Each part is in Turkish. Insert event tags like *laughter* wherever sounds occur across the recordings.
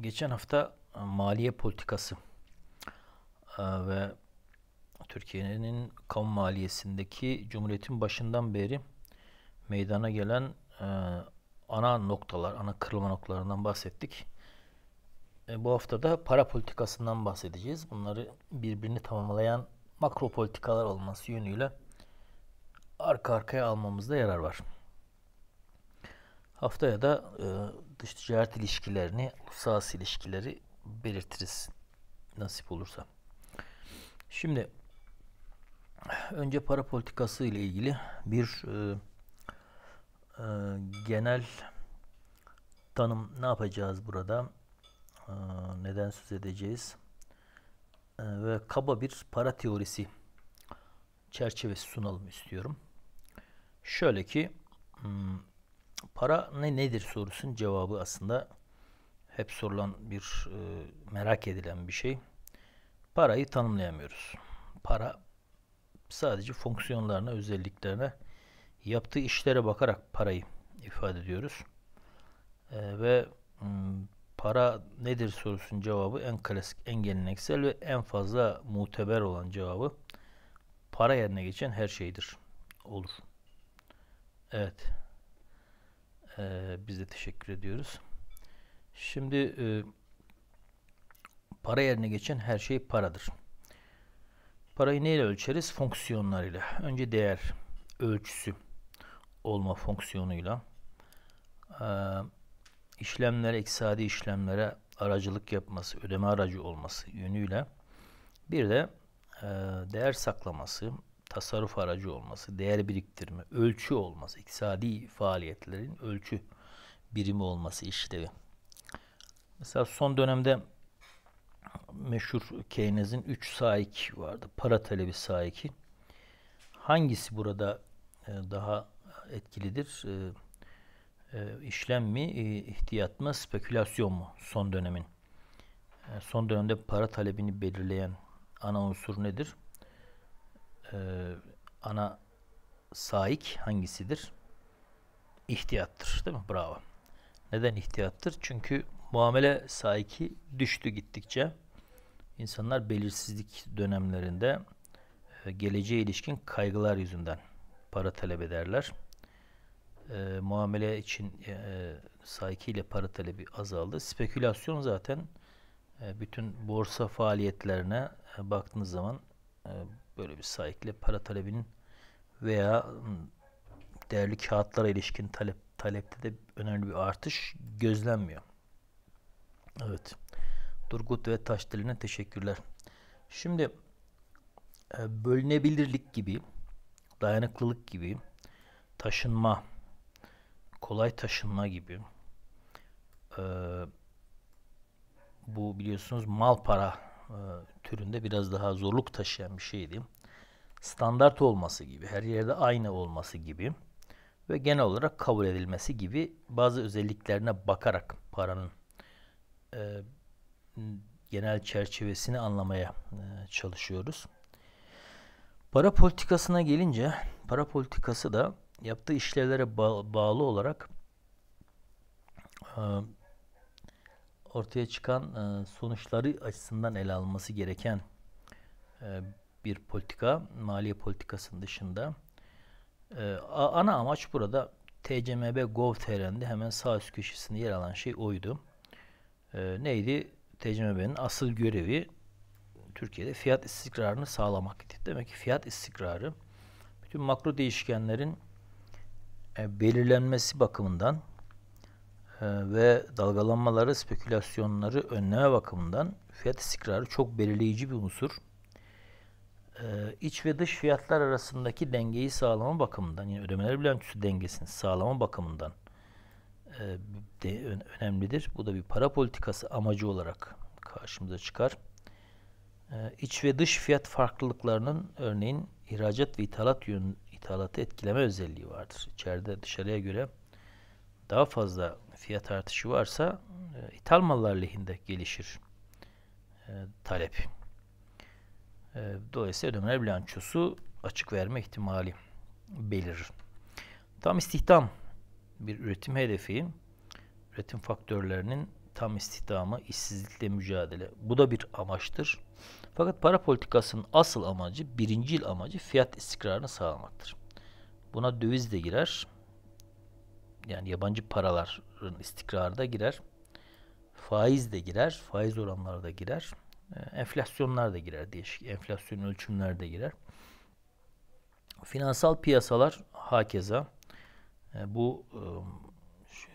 Geçen hafta e, maliye politikası e, ve Türkiye'nin kamu maliyesindeki Cumhuriyet'in başından beri meydana gelen e, ana noktalar, ana kırılma noktalarından bahsettik. Bu hafta da para politikasından bahsedeceğiz. Bunları birbirini tamamlayan makro politikalar olması yönüyle arka arkaya almamızda yarar var. Haftaya da dış ticaret ilişkilerini, uluslararası ilişkileri belirtiriz nasip olursa. Şimdi önce para politikası ile ilgili bir e, e, genel tanım ne yapacağız burada? E, neden söz edeceğiz? E, ve kaba bir para teorisi çerçevesi sunalım istiyorum. Şöyle ki hmm, Para ne nedir sorusun cevabı aslında hep sorulan bir e, merak edilen bir şey. Parayı tanımlayamıyoruz. Para sadece fonksiyonlarına, özelliklerine, yaptığı işlere bakarak parayı ifade ediyoruz. E, ve m, para nedir sorusun cevabı en klasik, en geleneksel ve en fazla muteber olan cevabı para yerine geçen her şeydir. Olur. Evet e, biz de teşekkür ediyoruz. Şimdi e, para yerine geçen her şey paradır. Parayı neyle ölçeriz? Fonksiyonlarıyla. Önce değer ölçüsü olma fonksiyonuyla e, işlemlere, iktisadi işlemlere aracılık yapması, ödeme aracı olması yönüyle bir de e, değer saklaması, tasarruf aracı olması, değer biriktirme, ölçü olması, iktisadi faaliyetlerin ölçü birimi olması işlevi. Mesela son dönemde meşhur Keynes'in 3 saik vardı. Para talebi saiki. Hangisi burada e, daha etkilidir? E, e, işlem mi, ihtiyat mı, spekülasyon mu son dönemin? Son dönemde para talebini belirleyen ana unsur nedir? e, ana saik hangisidir? İhtiyattır değil mi? Bravo. Neden ihtiyattır? Çünkü muamele saiki düştü gittikçe. İnsanlar belirsizlik dönemlerinde e, geleceğe ilişkin kaygılar yüzünden para talep ederler. E, muamele için e, e saiki ile para talebi azaldı. Spekülasyon zaten e, bütün borsa faaliyetlerine e, baktığınız zaman böyle bir sahikle para talebinin veya değerli kağıtlara ilişkin talep talepte de önemli bir artış gözlenmiyor. Evet. Durgut ve Taşdeli'ne teşekkürler. Şimdi e, bölünebilirlik gibi, dayanıklılık gibi, taşınma, kolay taşınma gibi e, bu biliyorsunuz mal para e, türünde biraz daha zorluk taşıyan bir şeydi. Standart olması gibi, her yerde aynı olması gibi ve genel olarak kabul edilmesi gibi bazı özelliklerine bakarak paranın e, genel çerçevesini anlamaya e, çalışıyoruz. Para politikasına gelince, para politikası da yaptığı işlevlere ba bağlı olarak e, ortaya çıkan e, sonuçları açısından ele alması gereken e, bir politika, maliye politikasının dışında. E, ana amaç burada TCMB Gov.tr'de hemen sağ üst köşesinde yer alan şey oydu. Neydi? TCMB'nin asıl görevi Türkiye'de fiyat istikrarını sağlamak. Demek ki fiyat istikrarı bütün makro değişkenlerin belirlenmesi bakımından ee, ve dalgalanmaları, spekülasyonları önleme bakımından fiyat istikrarı çok belirleyici bir unsur. Ee, iç ve dış fiyatlar arasındaki dengeyi sağlama bakımından, yani ödemeler bilançosu dengesini sağlama bakımından e, de, önemlidir. Bu da bir para politikası amacı olarak karşımıza çıkar. Ee, iç ve dış fiyat farklılıklarının örneğin ihracat ve ithalat yön, ithalatı etkileme özelliği vardır. İçeride dışarıya göre daha fazla fiyat artışı varsa e, ithal mallar lehinde gelişir e, talep. E, dolayısıyla ödemeler bilançosu açık verme ihtimali belirir. Tam istihdam bir üretim hedefi. Üretim faktörlerinin tam istihdamı, işsizlikle mücadele. Bu da bir amaçtır. Fakat para politikasının asıl amacı, birinci yıl amacı fiyat istikrarını sağlamaktır. Buna döviz de girer yani yabancı paraların istikrarı da girer. Faiz de girer, faiz oranları da girer. E, enflasyonlar da girer, değişik enflasyon ölçümler de girer. Finansal piyasalar hakeza e, bu e, şey,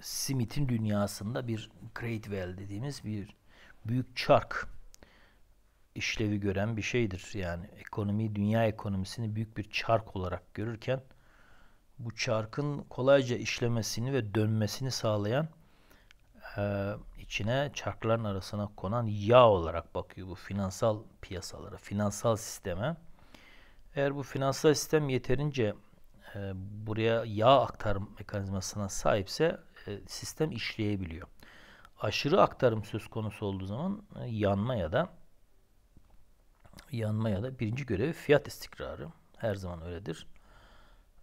Smith'in dünyasında bir great well dediğimiz bir büyük çark işlevi gören bir şeydir. Yani ekonomi, dünya ekonomisini büyük bir çark olarak görürken bu çarkın kolayca işlemesini ve dönmesini sağlayan e, içine çarkların arasına konan yağ olarak bakıyor bu finansal piyasalara, finansal sisteme. Eğer bu finansal sistem yeterince e, buraya yağ aktarım mekanizmasına sahipse e, sistem işleyebiliyor. Aşırı aktarım söz konusu olduğu zaman e, yanma ya da yanma ya da birinci görevi fiyat istikrarı. Her zaman öyledir.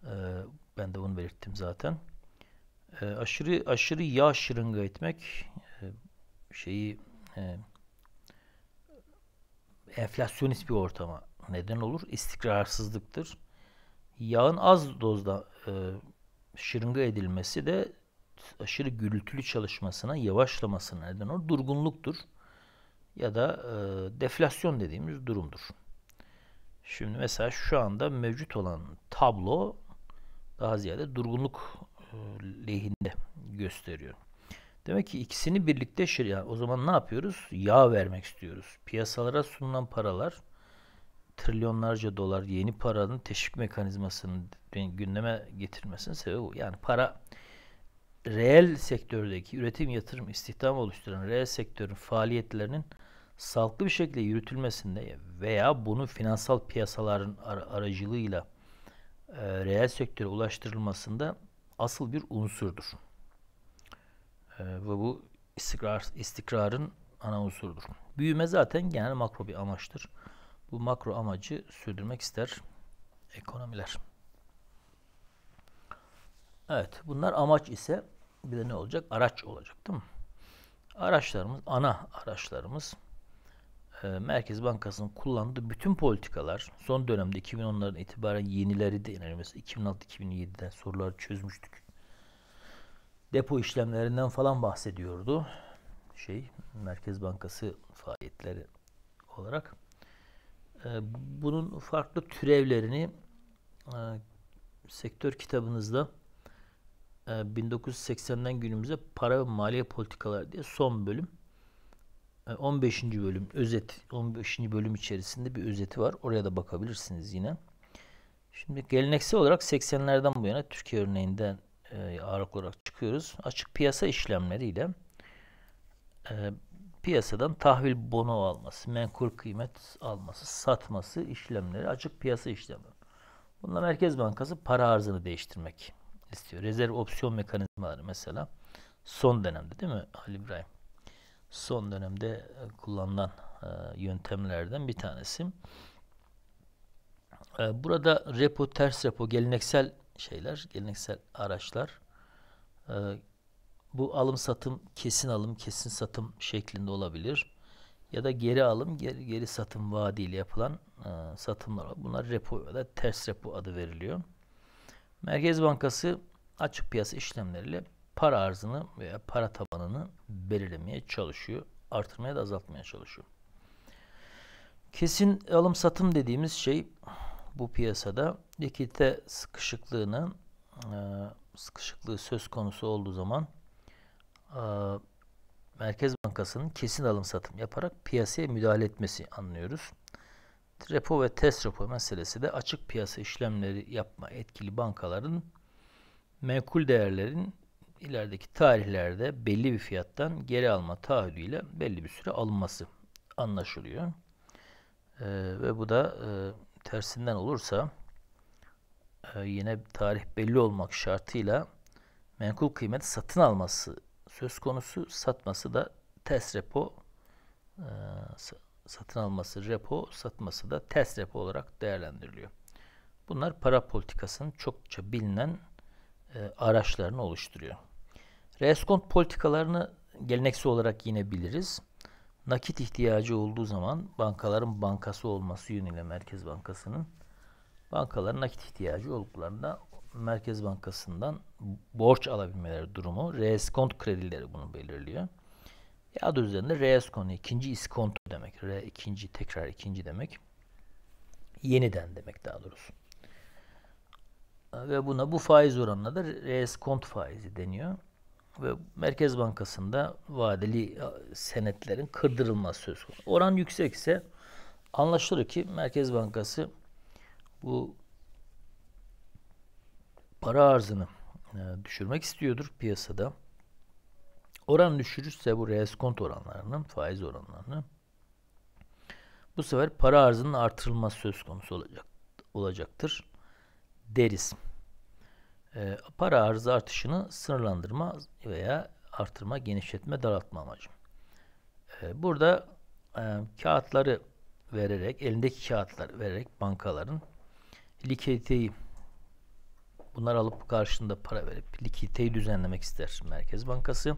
Ee, ben de onu belirttim zaten. E, aşırı aşırı yağ şırınga etmek e, şeyi e, enflasyonist bir ortama neden olur. İstikrarsızlıktır. Yağın az dozda e, şırınga edilmesi de aşırı gürültülü çalışmasına, yavaşlamasına neden olur. Durgunluktur ya da e, deflasyon dediğimiz durumdur. Şimdi mesela şu anda mevcut olan tablo daha ziyade durgunluk e, lehinde gösteriyor. Demek ki ikisini birlikte şirya. O zaman ne yapıyoruz? Yağ vermek istiyoruz. Piyasalara sunulan paralar trilyonlarca dolar yeni paranın teşvik mekanizmasını gündeme getirmesinin sebebi bu. Yani para reel sektördeki üretim, yatırım, istihdam oluşturan reel sektörün faaliyetlerinin sağlıklı bir şekilde yürütülmesinde veya bunu finansal piyasaların ar- aracılığıyla e, reel sektöre ulaştırılmasında asıl bir unsurdur. E, ve bu istikrar, istikrarın ana unsurudur. Büyüme zaten genel makro bir amaçtır. Bu makro amacı sürdürmek ister ekonomiler. Evet bunlar amaç ise bir de ne olacak? Araç olacak değil mi? Araçlarımız, ana araçlarımız e, Merkez Bankası'nın kullandığı bütün politikalar son dönemde 2010'ların itibaren yenileri de yani mesela 2006-2007'den soruları çözmüştük. Depo işlemlerinden falan bahsediyordu. Şey Merkez Bankası faaliyetleri olarak. E, bunun farklı türevlerini e, sektör kitabınızda 1980'den e, günümüze para ve maliye politikalar diye son bölüm 15. Ee, bölüm özet 15. bölüm içerisinde bir özeti var. Oraya da bakabilirsiniz yine. Şimdi geleneksel olarak 80'lerden bu yana Türkiye örneğinden e, ağırlıklı olarak çıkıyoruz. Açık piyasa işlemleriyle e, piyasadan tahvil bono alması, menkul kıymet alması, satması işlemleri açık piyasa işlemi. Bunda Merkez Bankası para arzını değiştirmek istiyor. Rezerv opsiyon mekanizmaları mesela son dönemde değil mi Halil İbrahim? son dönemde e, kullanılan e, yöntemlerden bir tanesi. E, burada repo, ters repo, geleneksel şeyler, geleneksel araçlar bu alım satım, kesin alım, kesin satım şeklinde olabilir. Ya da geri alım, geri, geri satım vaadiyle yapılan satımlar. Bunlar repo ya da ters repo adı veriliyor. Merkez Bankası açık piyasa işlemleriyle para arzını veya para tabanını belirlemeye çalışıyor. Artırmaya da azaltmaya çalışıyor. Kesin alım satım dediğimiz şey bu piyasada likidite sıkışıklığının e, sıkışıklığı söz konusu olduğu zaman e, Merkez Bankası'nın kesin alım satım yaparak piyasaya müdahale etmesi anlıyoruz. Repo ve test repo meselesi de açık piyasa işlemleri yapma etkili bankaların menkul değerlerin ilerideki tarihlerde belli bir fiyattan geri alma taahhüdüyle belli bir süre alınması anlaşılıyor. E, ve bu da e, tersinden olursa e, yine tarih belli olmak şartıyla menkul kıymet satın alması söz konusu, satması da test repo e, satın alması repo, satması da test repo olarak değerlendiriliyor. Bunlar para politikasının çokça bilinen e, araçlarını oluşturuyor. Reskont politikalarını geleneksel olarak yine biliriz. Nakit ihtiyacı olduğu zaman bankaların bankası olması yönüyle Merkez Bankası'nın bankaların nakit ihtiyacı olduklarında Merkez Bankası'ndan borç alabilmeleri durumu reskont kredileri bunu belirliyor. Ya da üzerinde reskont ikinci iskonto demek. Re ikinci tekrar ikinci demek. Yeniden demek daha doğrusu. Ve buna bu faiz oranına da reskont faizi deniyor ve Merkez Bankası'nda vadeli e, senetlerin kırdırılması söz konusu. Oran yüksekse anlaşılır ki Merkez Bankası bu para arzını e, düşürmek istiyordur piyasada. Oran düşürürse bu reskont oranlarının, faiz oranlarını bu sefer para arzının artırılması söz konusu olacak, olacaktır deriz. E, para arzı artışını sınırlandırma veya artırma, genişletme, daraltma amacı. E, burada e, kağıtları vererek, elindeki kağıtları vererek bankaların likiditeyi bunlar alıp karşında para verip likiditeyi düzenlemek ister Merkez Bankası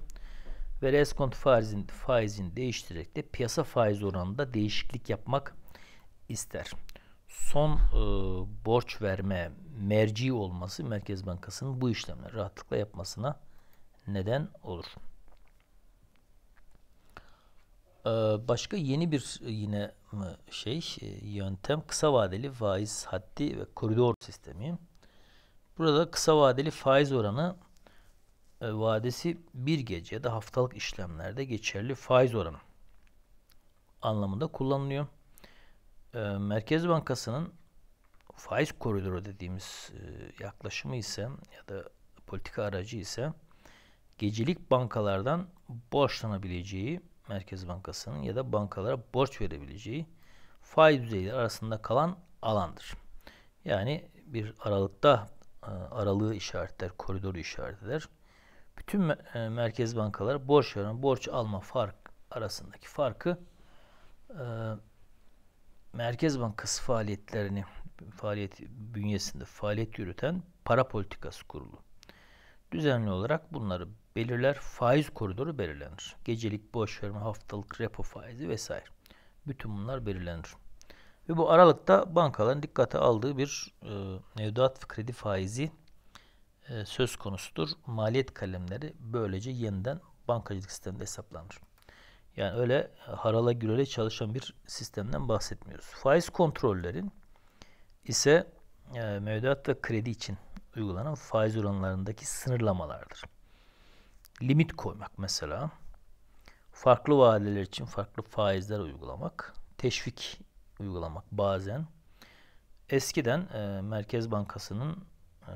ve reskont faizini, faizini değiştirerek de piyasa faiz oranında değişiklik yapmak ister son e, borç verme merci olması Merkez Bankası'nın bu işlemleri rahatlıkla yapmasına neden olur. E, başka yeni bir e, yine şey e, yöntem kısa vadeli faiz haddi ve koridor sistemi. Burada kısa vadeli faiz oranı e, vadesi bir gece ya da haftalık işlemlerde geçerli faiz oranı anlamında kullanılıyor e, Merkez Bankası'nın faiz koridoru dediğimiz e, yaklaşımı ise ya da politika aracı ise gecelik bankalardan borçlanabileceği Merkez Bankası'nın ya da bankalara borç verebileceği faiz düzeyleri arasında kalan alandır. Yani bir aralıkta e, aralığı işaretler, koridoru işaretler. Bütün e, merkez bankalar borç veren, borç alma fark arasındaki farkı e, Merkez Bankası faaliyetlerini faaliyet bünyesinde faaliyet yürüten para politikası kurulu. Düzenli olarak bunları belirler, faiz koridoru belirlenir. Gecelik boş verme, haftalık repo faizi vesaire. Bütün bunlar belirlenir. Ve bu aralıkta bankaların dikkate aldığı bir e, mevduat ve kredi faizi e, söz konusudur. Maliyet kalemleri böylece yeniden bankacılık sisteminde hesaplanır. Yani öyle e, harala gürele çalışan bir sistemden bahsetmiyoruz. Faiz kontrollerin ise e, mevduat ve kredi için uygulanan faiz oranlarındaki sınırlamalardır. Limit koymak mesela. Farklı vadeler için farklı faizler uygulamak. Teşvik uygulamak bazen. Eskiden e, Merkez Bankası'nın e,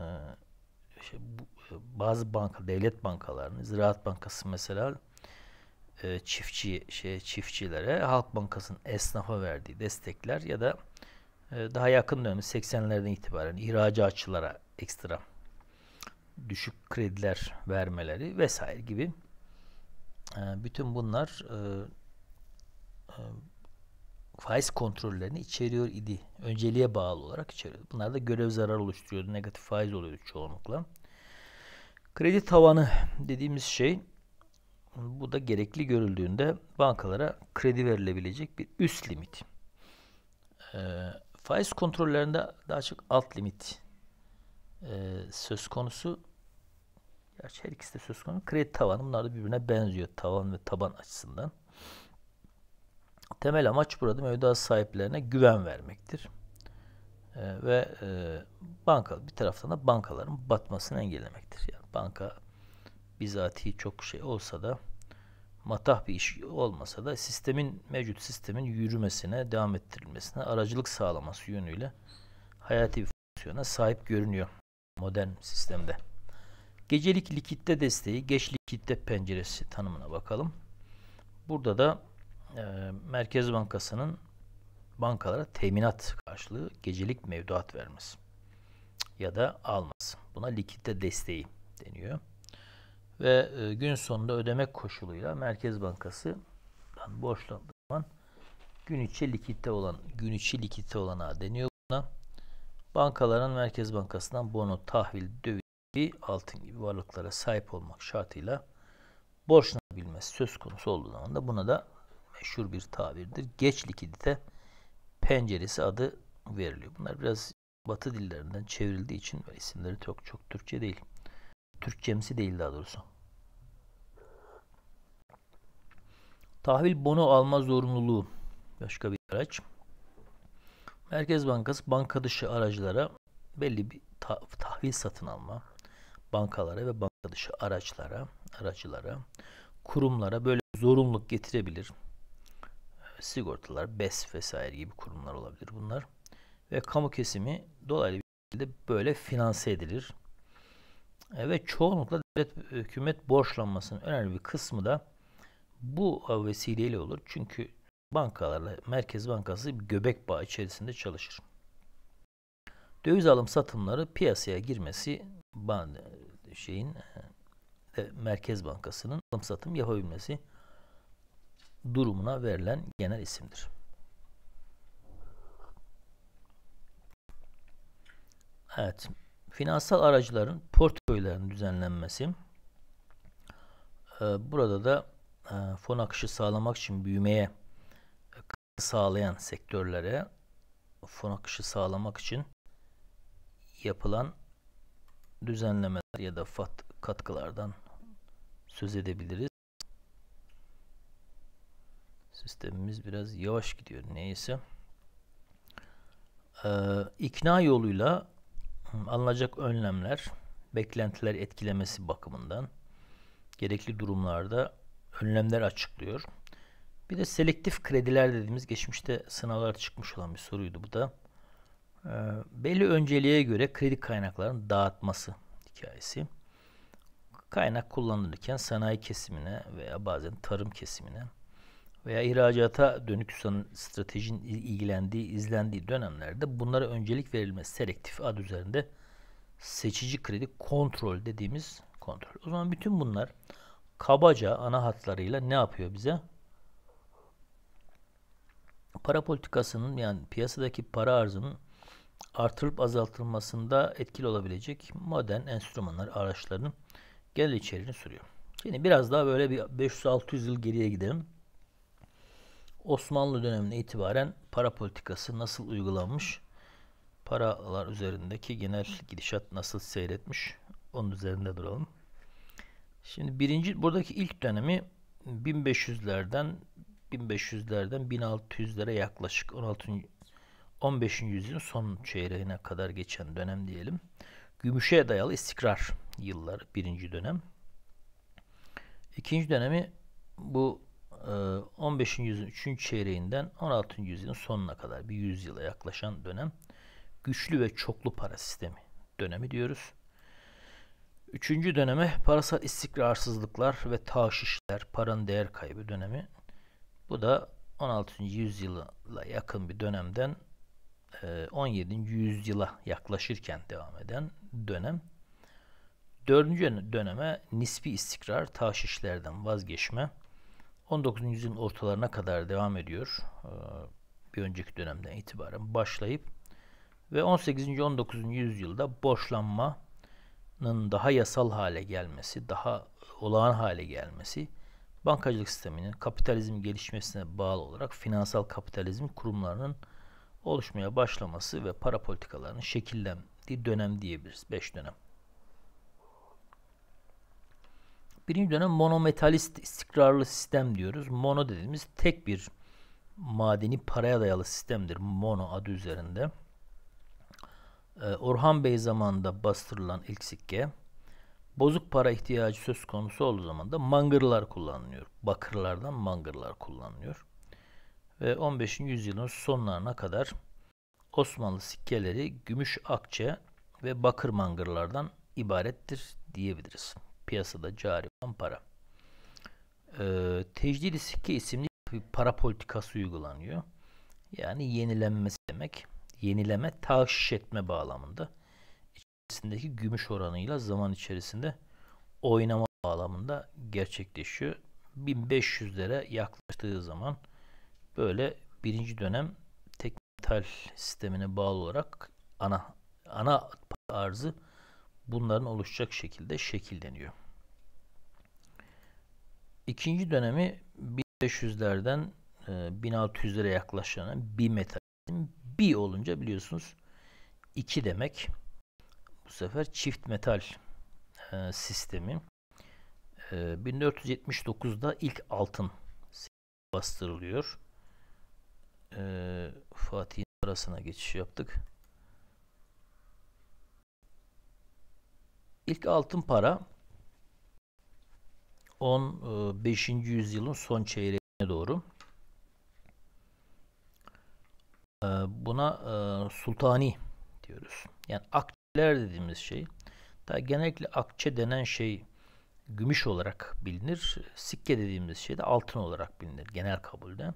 şey, bu, e, bazı banka, devlet bankalarını, Ziraat Bankası mesela e, çiftçi şey çiftçilere Halk Bankası'nın esnafa verdiği destekler ya da e, daha yakın dönem 80'lerden itibaren ihracatçılara ekstra düşük krediler vermeleri vesaire gibi e, bütün bunlar e, e, faiz kontrollerini içeriyor idi. Önceliğe bağlı olarak içeriyor Bunlar da görev zararı oluşturuyordu. Negatif faiz oluyordu çoğunlukla. Kredi tavanı dediğimiz şey bu da gerekli görüldüğünde bankalara kredi verilebilecek bir üst limit. E, faiz kontrollerinde daha çok alt limit e, söz konusu. Gerçi her ikisi de söz konusu. Kredi tavanı bunlar da birbirine benziyor tavan ve taban açısından. Temel amaç burada mevduat sahiplerine güven vermektir. E, ve e, banka bir taraftan da bankaların batmasını engellemektir. Yani banka bizatihi çok şey olsa da matah bir iş olmasa da sistemin mevcut sistemin yürümesine, devam ettirilmesine aracılık sağlaması yönüyle hayati bir fonksiyona sahip görünüyor modern sistemde. Gecelik likitte desteği, geç likitte penceresi tanımına bakalım. Burada da e, Merkez Bankası'nın bankalara teminat karşılığı gecelik mevduat vermesi ya da alması. Buna likitte desteği deniyor ve e, gün sonunda ödemek koşuluyla Merkez bankası borçlandığı zaman gün içi likitte olan gün içi likitte olana deniyor buna. Bankaların Merkez Bankası'ndan bono, tahvil, döviz gibi altın gibi varlıklara sahip olmak şartıyla borçlanabilmesi söz konusu olduğu zaman da buna da meşhur bir tabirdir. Geç likidite penceresi adı veriliyor. Bunlar biraz batı dillerinden çevrildiği için isimleri çok çok Türkçe değil. Türkçemsi değil daha doğrusu. Tahvil bono alma zorunluluğu başka bir araç. Merkez Bankası banka dışı aracılara belli bir ta tahvil satın alma bankalara ve banka dışı araçlara, aracılara, kurumlara böyle zorunluluk getirebilir. Ee, sigortalar, BES vesaire gibi kurumlar olabilir bunlar. Ve kamu kesimi dolaylı bir şekilde böyle finanse edilir. Ee, ve çoğunlukla devlet hükümet borçlanmasının önemli bir kısmı da bu vesileyle olur. Çünkü bankalarla Merkez Bankası göbek bağı içerisinde çalışır. Döviz alım satımları piyasaya girmesi şeyin e, Merkez Bankası'nın alım satım yapabilmesi durumuna verilen genel isimdir. Evet. Finansal aracıların portföylerinin düzenlenmesi. E, burada da e, fon akışı sağlamak için büyümeye sağlayan sektörlere fon akışı sağlamak için yapılan düzenlemeler ya da fat katkılardan söz edebiliriz. Sistemimiz biraz yavaş gidiyor. Neyse. Ee, ikna yoluyla alınacak önlemler beklentiler etkilemesi bakımından gerekli durumlarda önlemler açıklıyor. Bir de selektif krediler dediğimiz geçmişte sınavlarda çıkmış olan bir soruydu bu da. E, belli önceliğe göre kredi kaynaklarının dağıtması hikayesi. Kaynak kullanılırken sanayi kesimine veya bazen tarım kesimine veya ihracata dönük stratejinin ilgilendiği, izlendiği dönemlerde bunlara öncelik verilmesi selektif ad üzerinde seçici kredi kontrol dediğimiz kontrol. O zaman bütün bunlar kabaca ana hatlarıyla ne yapıyor bize? Para politikasının yani piyasadaki para arzının artırıp azaltılmasında etkili olabilecek modern enstrümanlar, araçlarının genel içeriğini sürüyor. Şimdi biraz daha böyle bir 500-600 yıl geriye gidelim. Osmanlı döneminde itibaren para politikası nasıl uygulanmış? Paralar üzerindeki genel gidişat nasıl seyretmiş? Onun üzerinde duralım. Şimdi birinci buradaki ilk dönemi 1500'lerden 1500'lerden 1600'lere yaklaşık 16. 15. yüzyılın son çeyreğine kadar geçen dönem diyelim. Gümüşe dayalı istikrar yılları birinci dönem. İkinci dönemi bu 15. E, yüzyılın 3. çeyreğinden 16. yüzyılın sonuna kadar bir yüzyıla yaklaşan dönem güçlü ve çoklu para sistemi dönemi diyoruz. Üçüncü döneme parasal istikrarsızlıklar ve taşişler, paranın değer kaybı dönemi. Bu da 16. yüzyıla yakın bir dönemden 17. E, yüzyıla yaklaşırken devam eden dönem. Dördüncü döneme nispi istikrar, taşişlerden vazgeçme 19. yüzyılın ortalarına kadar devam ediyor. E, bir önceki dönemden itibaren başlayıp ve 18. 19. yüzyılda boşlanma, daha yasal hale gelmesi, daha olağan hale gelmesi bankacılık sisteminin kapitalizm gelişmesine bağlı olarak finansal kapitalizm kurumlarının oluşmaya başlaması ve para politikalarının şekillendiği dönem diyebiliriz. Beş dönem. Birinci dönem monometalist istikrarlı sistem diyoruz. Mono dediğimiz tek bir madeni paraya dayalı sistemdir. Mono adı üzerinde. Ee, Orhan Bey zamanında bastırılan ilk sikke bozuk para ihtiyacı söz konusu olduğu zaman da mangırlar kullanılıyor. Bakırlardan mangırlar kullanılıyor. Ve 15. yüzyılın sonlarına kadar Osmanlı sikkeleri gümüş akçe ve bakır mangırlardan ibarettir diyebiliriz. Piyasada cari olan para. Ee, tecdid-i sikke isimli bir para politikası uygulanıyor. Yani yenilenmesi demek yenileme, taş şişetme bağlamında içerisindeki gümüş oranıyla zaman içerisinde oynama bağlamında gerçekleşiyor. 1500'lere yaklaştığı zaman böyle birinci dönem tek metal sistemine bağlı olarak ana ana arzı bunların oluşacak şekilde şekilleniyor. İkinci dönemi 1500'lerden 1600'lere e, yaklaşan bir metal Bi olunca biliyorsunuz 2 demek. Bu sefer çift metal e, sistemi. E, 1479'da ilk altın bastırılıyor. E, Fatih'in arasına geçiş yaptık. İlk altın para 15. E, yüzyılın son çeyreğine doğru Ee, buna e, sultani diyoruz. Yani akçeler dediğimiz şey da genellikle akçe denen şey gümüş olarak bilinir. Sikke dediğimiz şey de altın olarak bilinir genel kabulde.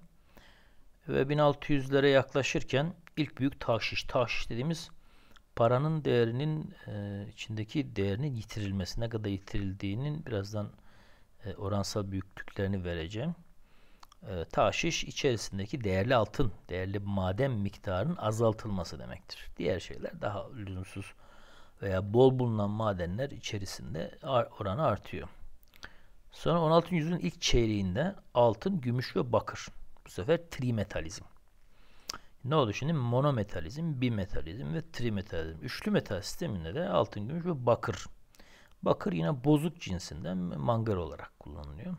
Ve 1600'lere yaklaşırken ilk büyük tahşiş, tahşiş dediğimiz paranın değerinin e, içindeki değerinin yitirilmesi, ne kadar yitirildiğinin birazdan e, oransal büyüklüklerini vereceğim e, taşiş içerisindeki değerli altın, değerli maden miktarının azaltılması demektir. Diğer şeyler daha lüzumsuz veya bol bulunan madenler içerisinde oranı artıyor. Sonra 16. yüzyılın ilk çeyreğinde altın, gümüş ve bakır. Bu sefer trimetalizm. Ne oldu şimdi? Monometalizm, bimetalizm ve trimetalizm. Üçlü metal sisteminde de altın, gümüş ve bakır. Bakır yine bozuk cinsinden mangar olarak kullanılıyor.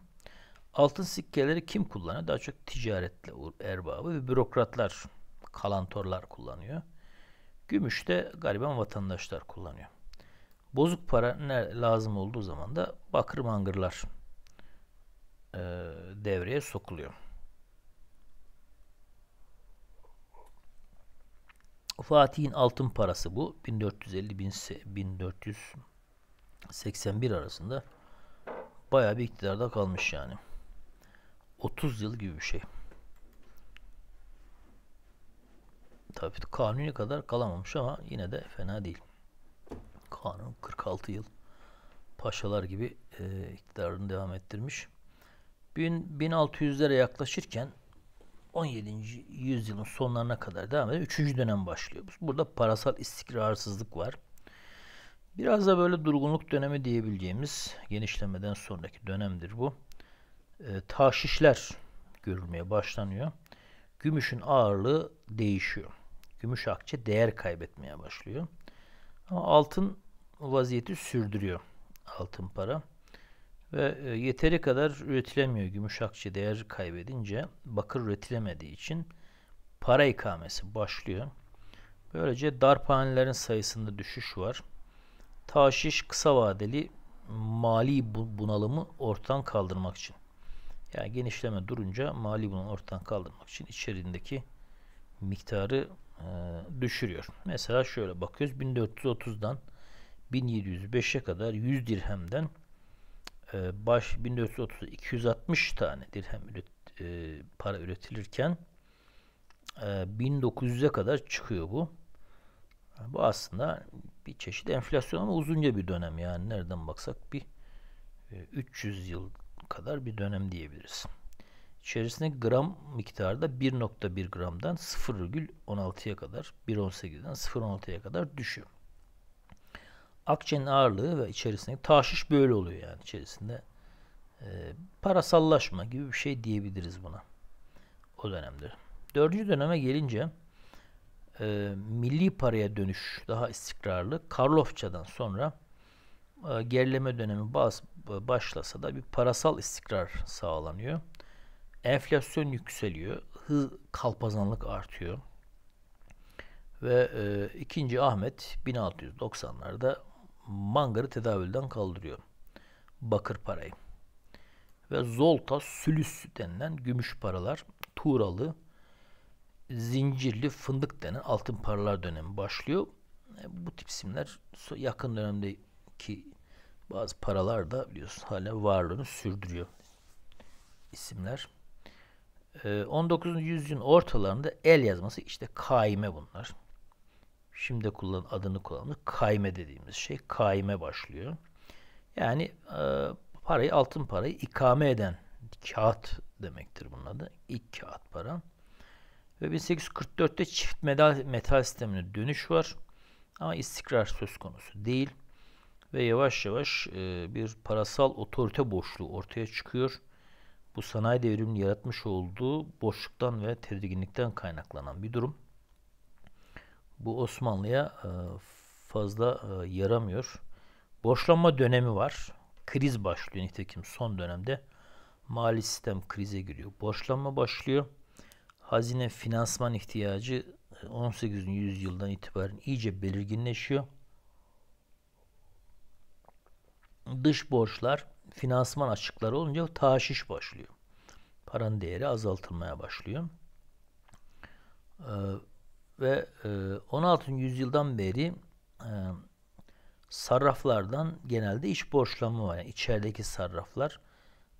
Altın sikkeleri kim kullanıyor? Daha çok ticaretle erbabı ve bürokratlar, kalantorlar kullanıyor. Gümüş de gariban vatandaşlar kullanıyor. Bozuk para ne lazım olduğu zaman da bakır mangırlar e, devreye sokuluyor. Fatih'in altın parası bu. 1450-1481 arasında bayağı bir iktidarda kalmış yani. 30 yıl gibi bir şey. Tabii kanuni kadar kalamamış ama yine de fena değil. Kanun 46 yıl paşalar gibi e, iktidarını devam ettirmiş. 1600'lere yaklaşırken 17. yüzyılın sonlarına kadar devam eden 3. dönem başlıyor. Burada parasal istikrarsızlık var. Biraz da böyle durgunluk dönemi diyebileceğimiz genişlemeden sonraki dönemdir bu e, taşişler görülmeye başlanıyor. Gümüşün ağırlığı değişiyor. Gümüş akçe değer kaybetmeye başlıyor. Ama altın vaziyeti sürdürüyor altın para. Ve e, yeteri kadar üretilemiyor gümüş akçe değer kaybedince bakır üretilemediği için para ikamesi başlıyor. Böylece darphanelerin sayısında düşüş var. Taşiş kısa vadeli mali bunalımı ortadan kaldırmak için yani genişleme durunca mali bunun ortadan kaldırmak için içerisindeki miktarı e, düşürüyor. Mesela şöyle bakıyoruz 1430'dan 1705'e kadar 100 dirhemden e, baş 1430'da 260 tane dirhem üret, e, para üretilirken e, 1900'e kadar çıkıyor bu. bu aslında bir çeşit enflasyon ama uzunca bir dönem yani nereden baksak bir 300 e, yıl kadar bir dönem diyebiliriz. İçerisinde gram miktarda 1.1 gramdan 0,16'ya kadar 1.18'den 0.16'ya kadar düşüyor. Akçenin ağırlığı ve içerisindeki taşış böyle oluyor yani içerisinde. E, parasallaşma gibi bir şey diyebiliriz buna. O dönemde. Dördüncü döneme gelince e, milli paraya dönüş daha istikrarlı. Karlofça'dan sonra e, gerileme dönemi e, başlasa da bir parasal istikrar sağlanıyor. Enflasyon yükseliyor. Hız kalpazanlık artıyor. Ve e, 2. Ahmet 1690'larda Mangar'ı tedavülden kaldırıyor. Bakır parayı. Ve Zolta Sülüs denilen gümüş paralar Tuğralı zincirli fındık denen altın paralar dönemi başlıyor. E, bu tip isimler yakın dönemdeki bazı paralar da biliyorsun hala varlığını sürdürüyor isimler. 19. Ee, yüzyılın ortalarında el yazması işte kaime bunlar. Şimdi kullan adını kullandık. Kaime dediğimiz şey kaime başlıyor. Yani e, parayı altın parayı ikame eden kağıt demektir bunun adı. İlk kağıt para. Ve 1844'te çift metal, metal sistemine dönüş var. Ama istikrar söz konusu değil. Ve yavaş yavaş e, bir parasal otorite boşluğu ortaya çıkıyor. Bu sanayi devriminin yaratmış olduğu boşluktan ve tedirginlikten kaynaklanan bir durum. Bu Osmanlı'ya e, fazla e, yaramıyor. Boşlanma dönemi var. Kriz başlıyor nitekim son dönemde. Mali sistem krize giriyor. Boşlanma başlıyor. Hazine finansman ihtiyacı 18. E, yüzyıldan itibaren iyice belirginleşiyor. dış borçlar, finansman açıkları olunca taşiş başlıyor. Paranın değeri azaltılmaya başlıyor. Ee, ve e, 16. yüzyıldan beri e, sarraflardan genelde iç borçlanma var. Yani içerideki sarraflar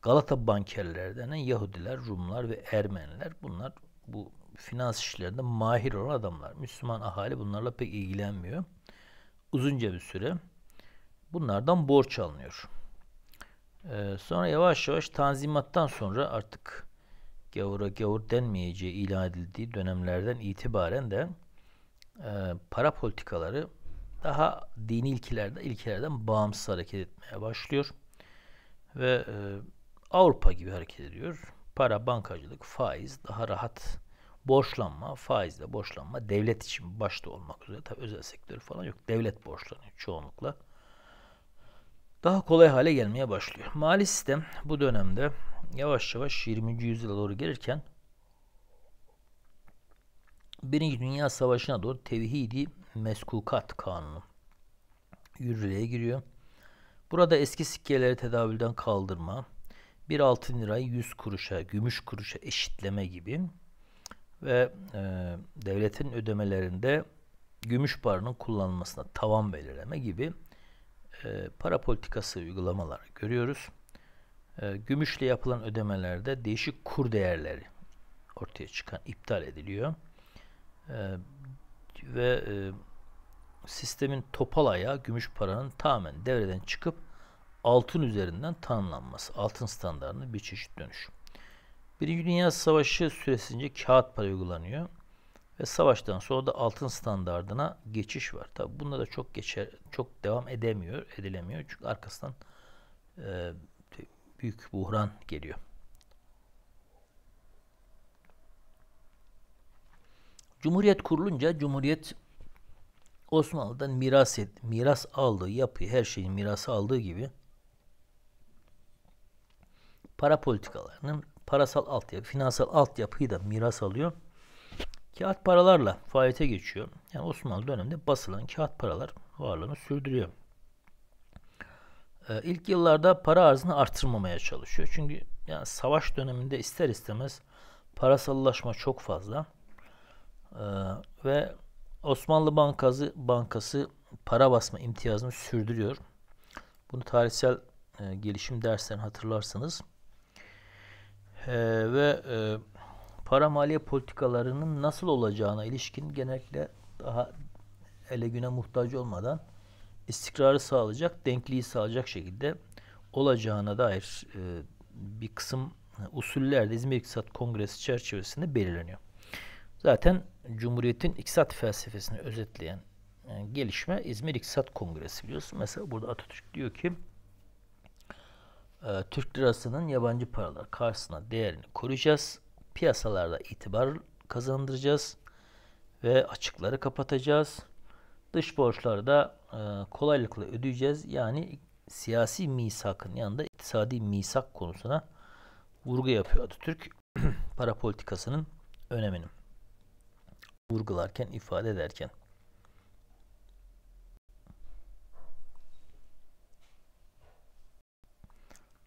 Galata bankerlerden Yahudiler, Rumlar ve Ermeniler bunlar bu finans işlerinde mahir olan adamlar. Müslüman ahali bunlarla pek ilgilenmiyor. Uzunca bir süre Bunlardan borç alınıyor. Ee, sonra yavaş yavaş tanzimattan sonra artık gavura gavur denmeyeceği ilan edildiği dönemlerden itibaren de e, para politikaları daha dini ilkelerde, ilkelerden bağımsız hareket etmeye başlıyor. Ve e, Avrupa gibi hareket ediyor. Para, bankacılık, faiz daha rahat borçlanma, faizle borçlanma devlet için başta olmak üzere tabii özel sektör falan yok. Devlet borçlanıyor çoğunlukla daha kolay hale gelmeye başlıyor. Mali sistem bu dönemde yavaş yavaş 20. yüzyıla doğru gelirken Birinci Dünya Savaşı'na doğru tevhidi meskukat kanunu yürürlüğe giriyor. Burada eski sikkeleri tedavülden kaldırma, bir altın lirayı 100 kuruşa, gümüş kuruşa eşitleme gibi ve e, devletin ödemelerinde gümüş paranın kullanılmasına tavan belirleme gibi e, para politikası uygulamaları görüyoruz. E, gümüşle yapılan ödemelerde değişik kur değerleri ortaya çıkan iptal ediliyor. E, ve e, sistemin topal ayağı gümüş paranın tamamen devreden çıkıp altın üzerinden tanımlanması. Altın standartına bir çeşit dönüşüm. Birinci Dünya Savaşı süresince kağıt para uygulanıyor. Ve savaştan sonra da altın standardına geçiş var. Tabi bunda da çok geçer, çok devam edemiyor, edilemiyor. Çünkü arkasından e, büyük buhran geliyor. Cumhuriyet kurulunca Cumhuriyet Osmanlı'dan miras et, miras aldığı yapı, her şeyin mirası aldığı gibi para politikalarının parasal altyapı, finansal altyapıyı da miras alıyor kağıt paralarla faaliyete geçiyor. Yani Osmanlı döneminde basılan kağıt paralar varlığını sürdürüyor. Ee, ilk yıllarda para arzını artırmamaya çalışıyor. Çünkü yani savaş döneminde ister istemez parasallaşma çok fazla. Ee, ve Osmanlı Bankası, Bankası para basma imtiyazını sürdürüyor. Bunu tarihsel e, gelişim derslerinde hatırlarsınız. E, ve e, para maliye politikalarının nasıl olacağına ilişkin genellikle daha ele güne muhtaç olmadan istikrarı sağlayacak, denkliği sağlayacak şekilde olacağına dair e, bir kısım usuller de İzmir İktisat Kongresi çerçevesinde belirleniyor. Zaten Cumhuriyet'in iktisat felsefesini özetleyen yani e, gelişme İzmir İktisat Kongresi biliyorsun. Mesela burada Atatürk diyor ki e, Türk lirasının yabancı paralar karşısında değerini koruyacağız piyasalarda itibar kazandıracağız ve açıkları kapatacağız. Dış borçları da e, kolaylıkla ödeyeceğiz. Yani siyasi misakın yanında iktisadi misak konusuna vurgu yapıyor Atatürk. *clears throat* Para politikasının önemini vurgularken, ifade ederken.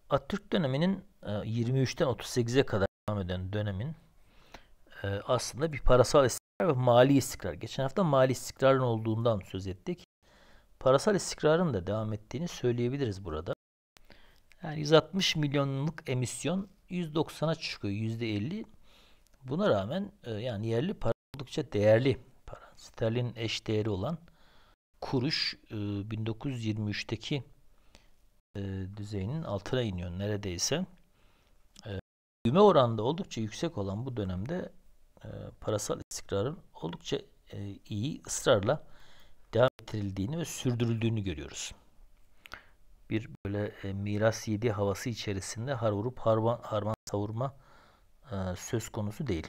Atatürk döneminin 23'ten e, 38'e kadar devam eden dönemin e, aslında bir parasal istikrar ve mali istikrar. Geçen hafta mali istikrarın olduğundan söz ettik. Parasal istikrarın da devam ettiğini söyleyebiliriz burada. Yani 160 milyonluk emisyon 190'a çıkıyor %50. Buna rağmen e, yani yerli para oldukça değerli para. Sterlin eş değeri olan kuruş e, 1923'teki e, düzeyinin altına iniyor neredeyse. Büyüme oranında oldukça yüksek olan bu dönemde e, parasal istikrarın oldukça e, iyi ısrarla devam ettirildiğini ve sürdürüldüğünü görüyoruz. Bir böyle e, miras yedi havası içerisinde har vurup harman, harman savurma e, söz konusu değil.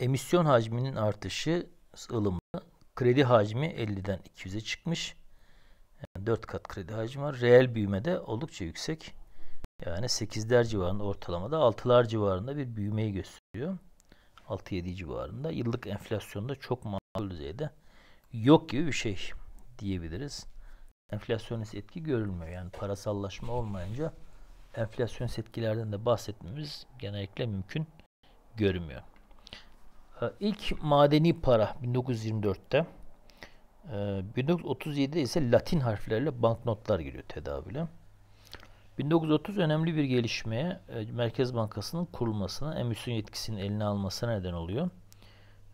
Emisyon hacminin artışı ılımlı. Kredi hacmi 50'den 200'e çıkmış. Yani 4 kat kredi hacmi var. Reel büyüme de oldukça yüksek. Yani 8'ler civarında ortalamada 6'lar civarında bir büyümeyi gösteriyor. 6-7 civarında. Yıllık enflasyonda çok mal düzeyde yok gibi bir şey diyebiliriz. Enflasyonist etki görülmüyor. Yani parasallaşma olmayınca enflasyonist etkilerden de bahsetmemiz genellikle mümkün görünmüyor. Ee, ilk madeni para 1924'te 1937'de ee, ise Latin harflerle banknotlar giriyor tedavüle. 1930 önemli bir gelişmeye Merkez Bankası'nın kurulmasına, emisyon yetkisinin eline alması neden oluyor.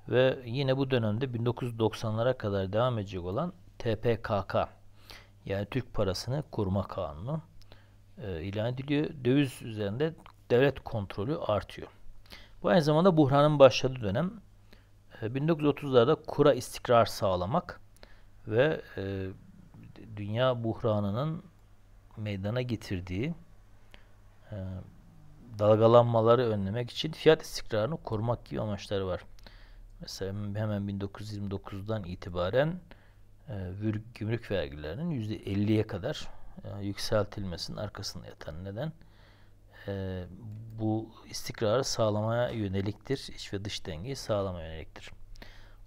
Ve yine bu dönemde 1990'lara kadar devam edecek olan TPKK yani Türk parasını kurma kanunu e, ilan ediliyor. Döviz üzerinde devlet kontrolü artıyor. Bu aynı zamanda buhranın başladığı dönem e, 1930'larda kura istikrar sağlamak ve e, dünya buhranının meydana getirdiği e, dalgalanmaları önlemek için fiyat istikrarını korumak gibi amaçları var. Mesela hemen 1929'dan itibaren e, gümrük vergilerinin %50'ye kadar e, yükseltilmesinin arkasında yatan neden e, bu istikrarı sağlamaya yöneliktir. İç ve dış dengeyi sağlamaya yöneliktir.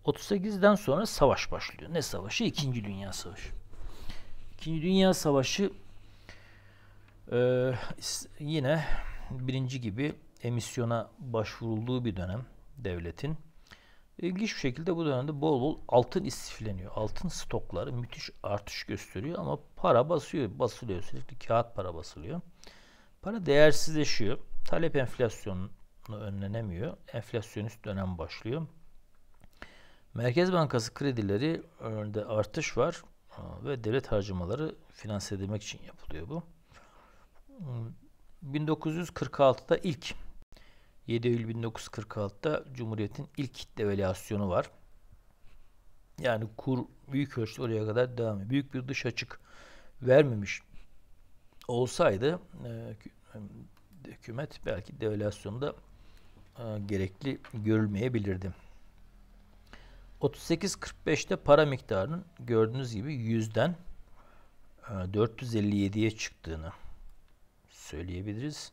38'den sonra savaş başlıyor. Ne savaşı? İkinci Dünya Savaşı. İkinci Dünya Savaşı ee, yine birinci gibi emisyona başvurulduğu bir dönem devletin. İlginç bir şekilde bu dönemde bol bol altın istifleniyor. Altın stokları müthiş artış gösteriyor ama para basıyor, basılıyor. Sürekli kağıt para basılıyor. Para değersizleşiyor. Talep enflasyonunu önlenemiyor. Enflasyonist dönem başlıyor. Merkez Bankası kredileri önünde artış var ve devlet harcamaları finanse edilmek için yapılıyor bu. 1946'da ilk 7 Eylül 1946'da Cumhuriyet'in ilk kitle veliasyonu var. Yani kur büyük ölçüde oraya kadar devam ediyor. Büyük bir dış açık vermemiş olsaydı e, e, hükümet belki devalüasyonda e, gerekli görülmeyebilirdi. 38.45'te para miktarının gördüğünüz gibi 100'den e, 457'ye çıktığını söyleyebiliriz.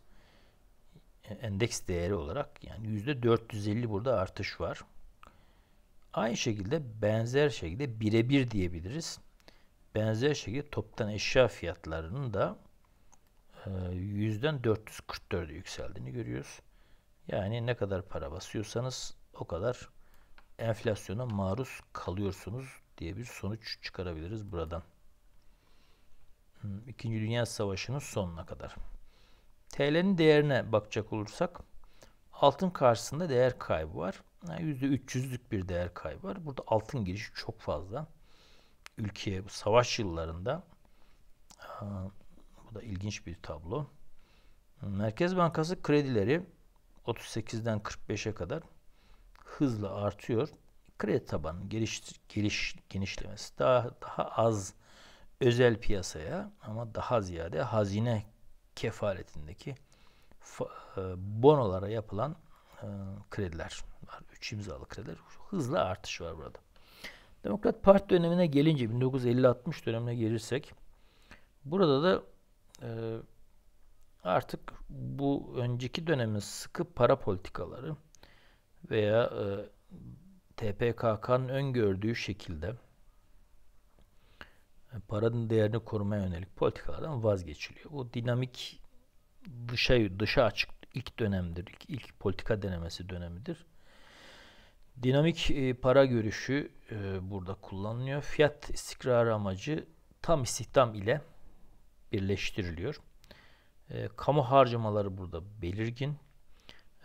E, endeks değeri olarak yani %450 burada artış var. Aynı şekilde benzer şekilde birebir diyebiliriz. Benzer şekilde toptan eşya fiyatlarının da e, yüzden 444'e yükseldiğini görüyoruz. Yani ne kadar para basıyorsanız o kadar enflasyona maruz kalıyorsunuz diye bir sonuç çıkarabiliriz buradan. Hmm, İkinci Dünya Savaşı'nın sonuna kadar. TL'nin değerine bakacak olursak altın karşısında değer kaybı var. Yani %300'lük bir değer kaybı var. Burada altın girişi çok fazla. Ülkeye savaş yıllarında bu da ilginç bir tablo. Merkez Bankası kredileri 38'den 45'e kadar hızla artıyor. Kredi tabanı geliş, geliş, genişlemesi daha daha az özel piyasaya ama daha ziyade hazine kefaletindeki e, bonolara yapılan e, krediler var. üç imzalı krediler. Hızlı artış var burada. Demokrat Parti dönemine gelince 1950-60 dönemine gelirsek burada da e, artık bu önceki dönemin sıkı para politikaları veya TPKK'nın öngördüğü şekilde paranın değerini korumaya yönelik politikalardan vazgeçiliyor. Bu dinamik dışa, dışa açık ilk dönemdir. ilk ilk politika denemesi dönemidir. Dinamik e, para görüşü e, burada kullanılıyor. Fiyat istikrarı amacı tam istihdam ile birleştiriliyor. E, kamu harcamaları burada belirgin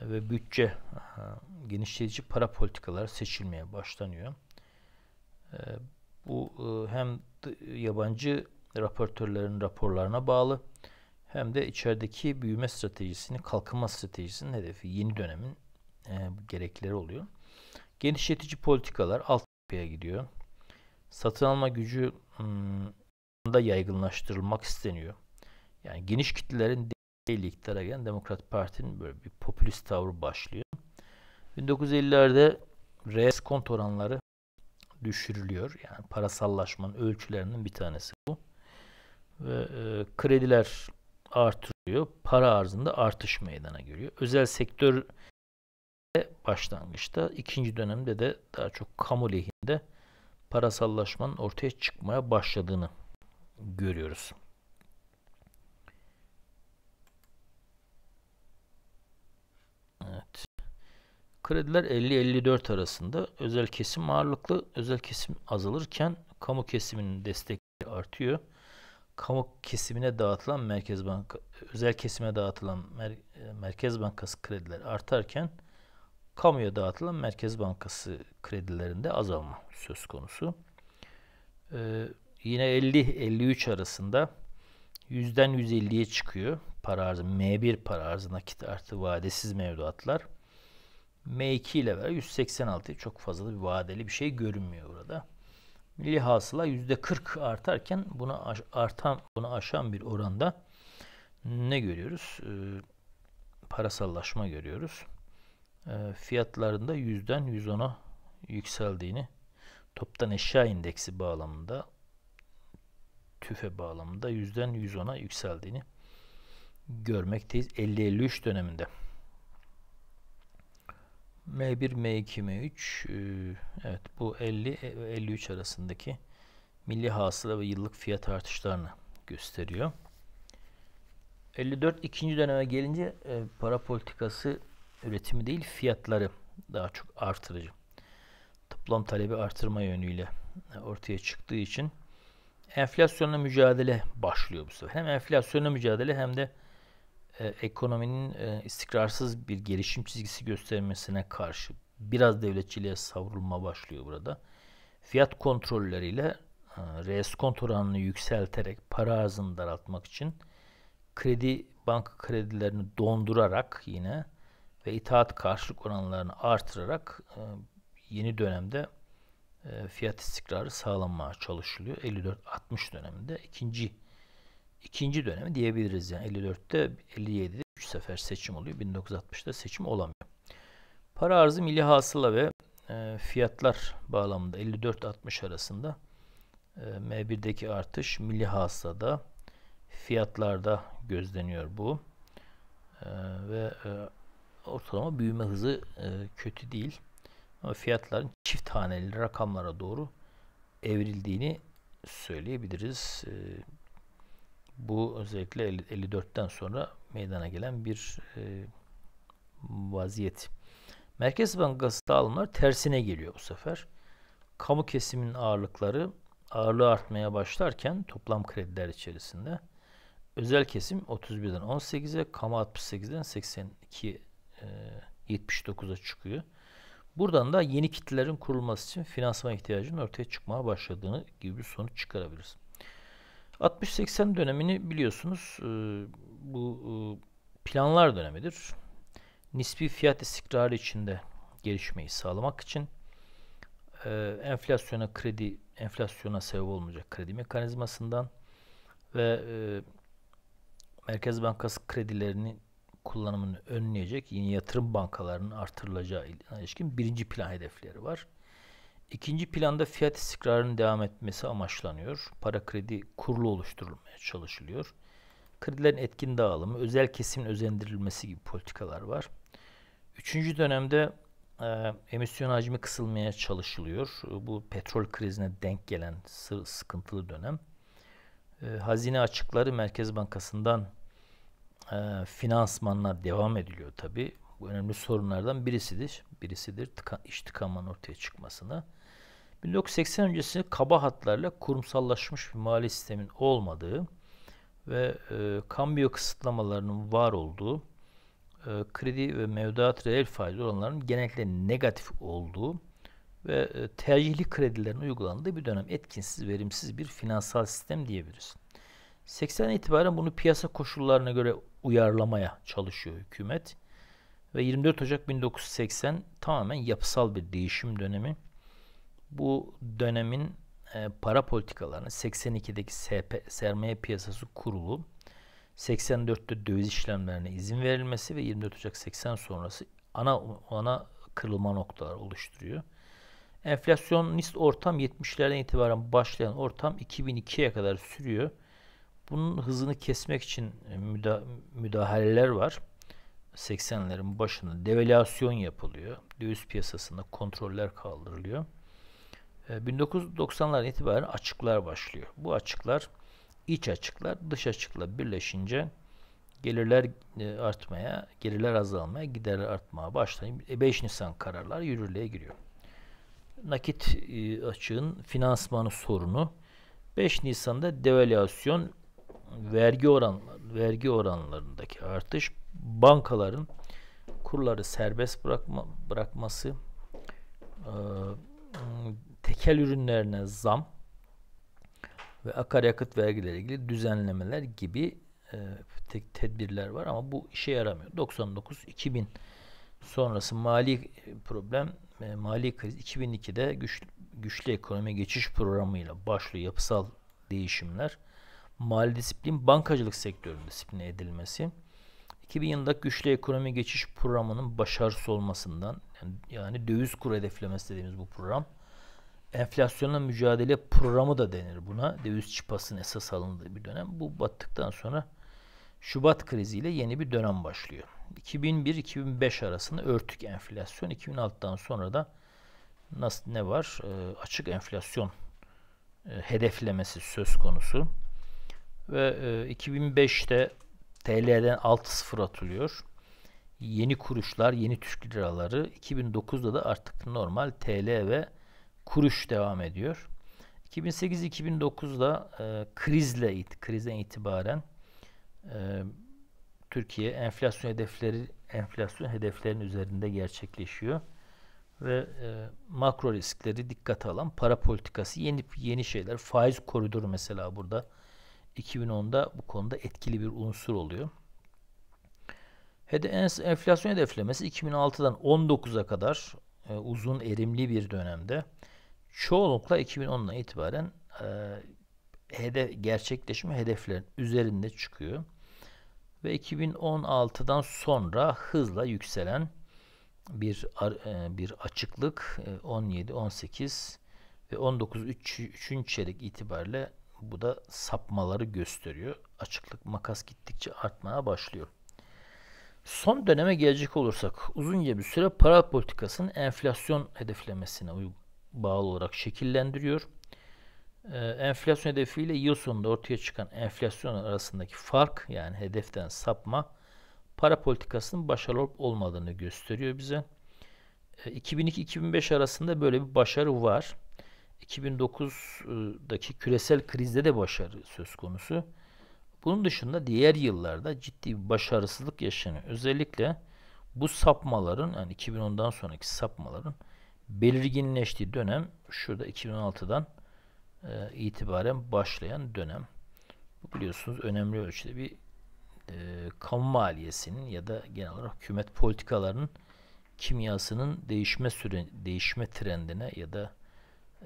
e, ve bütçe aha, genişleyici para politikaları seçilmeye başlanıyor. E, bu e, hem yabancı raportörlerin raporlarına bağlı hem de içerideki büyüme stratejisini, kalkınma stratejisinin hedefi yeni dönemin e, gerekleri oluyor. Genişletici politikalar alt yapıya gidiyor. Satın alma gücü da yaygınlaştırılmak isteniyor. Yani geniş kitlelerin değil iktidara gelen Demokrat Parti'nin böyle bir popülist tavrı başlıyor. 1950'lerde reeskonto oranları düşürülüyor. Yani parasallaşmanın ölçülerinin bir tanesi bu. Ve e, krediler artıyor Para arzında artış meydana geliyor. Özel sektör başlangıçta, ikinci dönemde de daha çok kamu lehinde parasallaşmanın ortaya çıkmaya başladığını görüyoruz. Krediler 50-54 arasında özel kesim ağırlıklı, özel kesim azalırken kamu kesiminin destekleri artıyor. Kamu kesimine dağıtılan Merkez Banka özel kesime dağıtılan Mer e, Merkez Bankası krediler artarken kamuya dağıtılan Merkez Bankası kredilerinde azalma söz konusu. Ee, yine 50-53 arasında yüzden 150'ye çıkıyor para arzı M1 para arzı nakit artı vadesiz mevduatlar. M2 ile beraber 186 çok fazla bir vadeli bir şey görünmüyor burada. Milli hasıla %40 artarken buna aş, artan bunu aşan bir oranda ne görüyoruz? E, parasallaşma görüyoruz. E, ee, fiyatlarında yüzden 110'a yükseldiğini toptan eşya indeksi bağlamında tüfe bağlamında yüzden 110'a yükseldiğini görmekteyiz 50-53 döneminde. M1, M2, M3 evet bu 50 ve 53 arasındaki milli hasıla ve yıllık fiyat artışlarını gösteriyor. 54 ikinci döneme gelince e, para politikası üretimi değil fiyatları daha çok artırıcı. Toplam talebi artırma yönüyle ortaya çıktığı için enflasyonla mücadele başlıyor bu sefer. Hem enflasyonla mücadele hem de e, ekonominin e, istikrarsız bir gelişim çizgisi göstermesine karşı biraz devletçiliğe savrulma başlıyor burada. Fiyat kontrolleriyle e, reskont oranını yükselterek para arzını daraltmak için kredi banka kredilerini dondurarak yine ve itaat karşılık oranlarını artırarak e, yeni dönemde e, fiyat istikrarı sağlanmaya çalışılıyor. 54-60 döneminde ikinci ikinci dönemi diyebiliriz. Yani 54'te 57'de 3 sefer seçim oluyor. 1960'da seçim olamıyor. Para arzı milli hasıla ve e, fiyatlar bağlamında 54-60 arasında e, M1'deki artış milli hasılada fiyatlarda gözleniyor bu. E, ve e, ortalama büyüme hızı e, kötü değil. Ama fiyatların çift haneli rakamlara doğru evrildiğini söyleyebiliriz. E, bu özellikle 54'ten sonra meydana gelen bir e, vaziyet. Merkez Bankası dağılımları tersine geliyor bu sefer. Kamu kesimin ağırlıkları ağırlığı artmaya başlarken toplam krediler içerisinde özel kesim 31'den 18'e, kamu 68'den 82 79'a çıkıyor. Buradan da yeni kitlerin kurulması için finansman ihtiyacının ortaya çıkmaya başladığını gibi bir sonuç çıkarabiliriz. 60-80 dönemini biliyorsunuz e, bu e, planlar dönemidir. Nispi fiyat istikrarı içinde gelişmeyi sağlamak için e, enflasyona kredi enflasyona sebep olmayacak kredi mekanizmasından ve Merkez Bankası kredilerini kullanımını önleyecek yeni yatırım bankalarının artırılacağı ilişkin birinci plan hedefleri var. İkinci planda fiyat istikrarının devam etmesi amaçlanıyor. Para kredi kurulu oluşturulmaya çalışılıyor. Kredilerin etkin dağılımı, özel kesimin özendirilmesi gibi politikalar var. Üçüncü dönemde e, emisyon hacmi kısılmaya çalışılıyor. Bu petrol krizine denk gelen sıkıntılı dönem. E, hazine açıkları Merkez Bankası'ndan e, finansmanlar devam ediliyor tabii. Bu önemli sorunlardan birisidir. Birisidir tıka, iş tıkanmanın ortaya çıkmasına. 1980 öncesi kaba hatlarla kurumsallaşmış bir mali sistemin olmadığı ve e, kambiyo kısıtlamalarının var olduğu, e, kredi ve mevduat reel faiz oranlarının genellikle negatif olduğu ve e, tercihli kredilerin uygulandığı bir dönem etkinsiz, verimsiz bir finansal sistem diyebiliriz. 80 itibaren bunu piyasa koşullarına göre uyarlamaya çalışıyor hükümet ve 24 Ocak 1980 tamamen yapısal bir değişim dönemi bu dönemin e, para politikalarını 82'deki SP, sermaye piyasası kurulu 84'te döviz işlemlerine izin verilmesi ve 24 Ocak 80 sonrası ana ana kırılma noktalar oluşturuyor. Enflasyonist ortam 70'lerden itibaren başlayan ortam 2002'ye kadar sürüyor. Bunun hızını kesmek için e, müda müdahaleler var. 80'lerin başında devalüasyon yapılıyor. Döviz piyasasında kontroller kaldırılıyor. 1990'lar ee, itibaren açıklar başlıyor. Bu açıklar iç açıklar dış açıkla birleşince gelirler e, artmaya, gelirler azalmaya, giderler artmaya başlayıp 5 e, Nisan kararlar yürürlüğe giriyor. Nakit e, açığın finansmanı sorunu 5 Nisan'da devalüasyon vergi oran vergi oranlarındaki artış bankaların kurları serbest bırakma bırakması e, tekel ürünlerine zam ve akaryakıt vergileriyle ilgili düzenlemeler gibi e, tek tedbirler var ama bu işe yaramıyor. 99-2000 sonrası mali problem, e, mali kriz 2002'de güç, güçlü ekonomi geçiş programıyla başlı yapısal değişimler. Mali disiplin bankacılık sektörünün disipline edilmesi. 2000 yılında güçlü ekonomi geçiş programının başarısız olmasından yani, yani döviz kuru hedeflemesi dediğimiz bu program enflasyonla mücadele programı da denir buna. Döviz çıpasının esas alındığı bir dönem. Bu battıktan sonra Şubat kriziyle yeni bir dönem başlıyor. 2001-2005 arasında örtük enflasyon, 2006'dan sonra da nasıl ne var? E, açık enflasyon e, hedeflemesi söz konusu. Ve e, 2005'te TL'den 6-0 atılıyor. Yeni kuruşlar, yeni Türk liraları 2009'da da artık normal TL ve kuruş devam ediyor. 2008-2009'da e, krizle it, krizden itibaren e, Türkiye enflasyon hedefleri enflasyon hedeflerinin üzerinde gerçekleşiyor ve e, makro riskleri dikkate alan para politikası yeni yeni şeyler faiz koridoru mesela burada 2010'da bu konuda etkili bir unsur oluyor. Hedef, enflasyon hedeflemesi 2006'dan 19'a kadar e, uzun erimli bir dönemde çoğunlukla 2010'dan itibaren e, hedef, gerçekleşme hedeflerin üzerinde çıkıyor. Ve 2016'dan sonra hızla yükselen bir e, bir açıklık e, 17, 18 ve 19 3. 3. çeyrek itibariyle bu da sapmaları gösteriyor. Açıklık makas gittikçe artmaya başlıyor. Son döneme gelecek olursak uzunca bir süre para politikasının enflasyon hedeflemesine uygun bağlı olarak şekillendiriyor. Ee, enflasyon hedefiyle yıl sonunda ortaya çıkan enflasyon arasındaki fark yani hedeften sapma para politikasının başarılı olup olmadığını gösteriyor bize. Ee, 2002-2005 arasında böyle bir başarı var. 2009'daki e, küresel krizde de başarı söz konusu. Bunun dışında diğer yıllarda ciddi bir başarısızlık yaşanıyor. Özellikle bu sapmaların yani 2010'dan sonraki sapmaların belirginleştiği dönem şurada 2016'dan e, itibaren başlayan dönem. Bu biliyorsunuz önemli ölçüde bir e, kamu maliyesinin ya da genel olarak hükümet politikalarının kimyasının değişme süre, değişme trendine ya da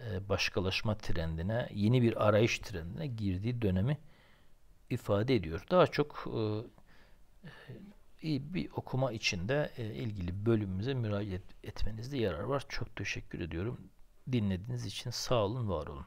e, başkalaşma trendine, yeni bir arayış trendine girdiği dönemi ifade ediyor. Daha çok e, iyi bir okuma içinde e, ilgili bölümümüze müracaat etmenizde yarar var. Çok teşekkür ediyorum. Dinlediğiniz için sağ olun, var olun.